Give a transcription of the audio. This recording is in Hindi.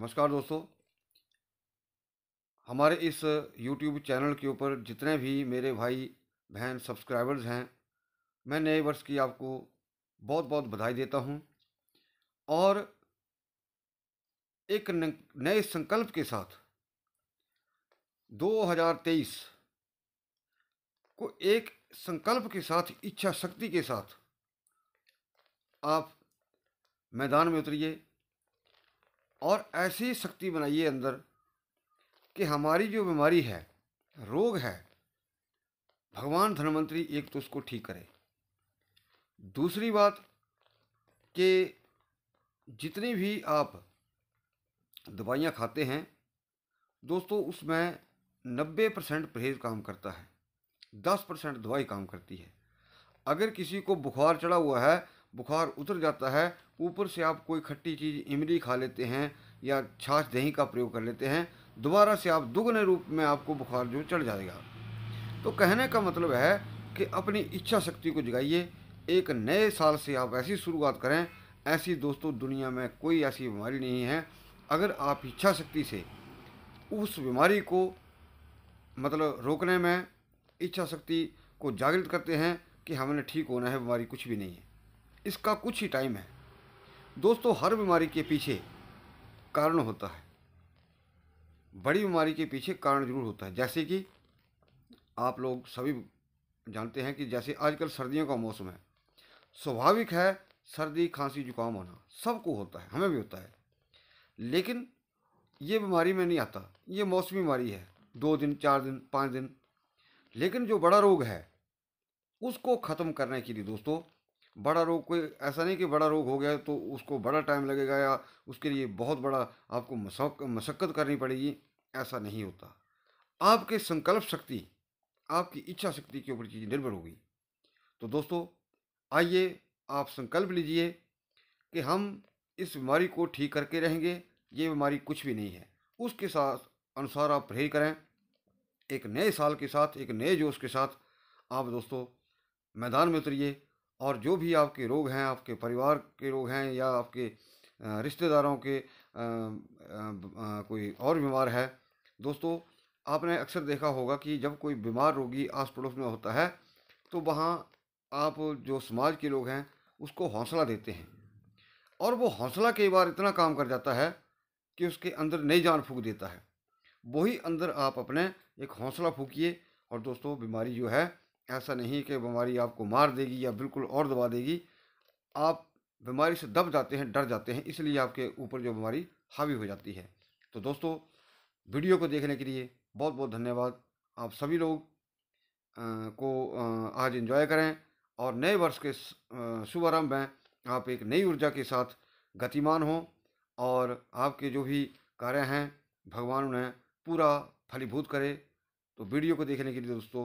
नमस्कार दोस्तों हमारे इस यूट्यूब चैनल के ऊपर जितने भी मेरे भाई बहन सब्सक्राइबर्स हैं मैं नए वर्ष की आपको बहुत बहुत बधाई देता हूं और एक नए संकल्प के साथ 2023 को एक संकल्प के साथ इच्छा शक्ति के साथ आप मैदान में उतरिए और ऐसी शक्ति बनाइए अंदर कि हमारी जो बीमारी है रोग है भगवान धनवंतरी एक तो उसको ठीक करे दूसरी बात कि जितनी भी आप दवाइयाँ खाते हैं दोस्तों उसमें नब्बे परसेंट परहेज काम करता है दस परसेंट दवाई काम करती है अगर किसी को बुखार चढ़ा हुआ है बुखार उतर जाता है ऊपर से आप कोई खट्टी चीज़ इमली खा लेते हैं या छाछ दही का प्रयोग कर लेते हैं दोबारा से आप दुगने रूप में आपको बुखार जो चढ़ जाएगा तो कहने का मतलब है कि अपनी इच्छा शक्ति को जगाइए एक नए साल से आप ऐसी शुरुआत करें ऐसी दोस्तों दुनिया में कोई ऐसी बीमारी नहीं है अगर आप इच्छा शक्ति से उस बीमारी को मतलब रोकने में इच्छा शक्ति को जागृत करते हैं कि हमने ठीक होना है बीमारी कुछ भी नहीं है इसका कुछ ही टाइम है दोस्तों हर बीमारी के पीछे कारण होता है बड़ी बीमारी के पीछे कारण जरूर होता है जैसे कि आप लोग सभी जानते हैं कि जैसे आजकल सर्दियों का मौसम है स्वाभाविक है सर्दी खांसी जुकाम होना सबको होता है हमें भी होता है लेकिन ये बीमारी में नहीं आता ये मौसमी बीमारी है दो दिन चार दिन पाँच दिन लेकिन जो बड़ा रोग है उसको ख़त्म करने के लिए दोस्तों बड़ा रोग कोई ऐसा नहीं कि बड़ा रोग हो गया तो उसको बड़ा टाइम लगेगा या उसके लिए बहुत बड़ा आपको मशक्क़त करनी पड़ेगी ऐसा नहीं होता आपके संकल्प शक्ति आपकी इच्छा शक्ति के ऊपर चीज़ निर्भर होगी तो दोस्तों आइए आप संकल्प लीजिए कि हम इस बीमारी को ठीक करके रहेंगे ये बीमारी कुछ भी नहीं है उसके साथ अनुसार आप परहेज करें एक नए साल के साथ एक नए जोश के साथ आप दोस्तों मैदान में उतरिए और जो भी आपके रोग हैं आपके परिवार के रोग हैं या आपके रिश्तेदारों के कोई और बीमार है दोस्तों आपने अक्सर देखा होगा कि जब कोई बीमार रोगी आस पड़ोस में होता है तो वहाँ आप जो समाज के लोग हैं उसको हौसला देते हैं और वो हौसला कई बार इतना काम कर जाता है कि उसके अंदर नई जान फूक देता है वही अंदर आप अपने एक हौसला फूकिए और दोस्तों बीमारी जो है ऐसा नहीं कि बीमारी आपको मार देगी या बिल्कुल और दबा देगी आप बीमारी से दब जाते हैं डर जाते हैं इसलिए आपके ऊपर जो बीमारी हावी हो जाती है तो दोस्तों वीडियो को देखने के लिए बहुत बहुत धन्यवाद आप सभी लोग को आज इन्जॉय करें और नए वर्ष के शुभारम्भ में आप एक नई ऊर्जा के साथ गतिमान हों और आपके जो भी कार्य हैं भगवान उन्हें पूरा फलीभूत करे तो वीडियो को देखने के लिए दोस्तों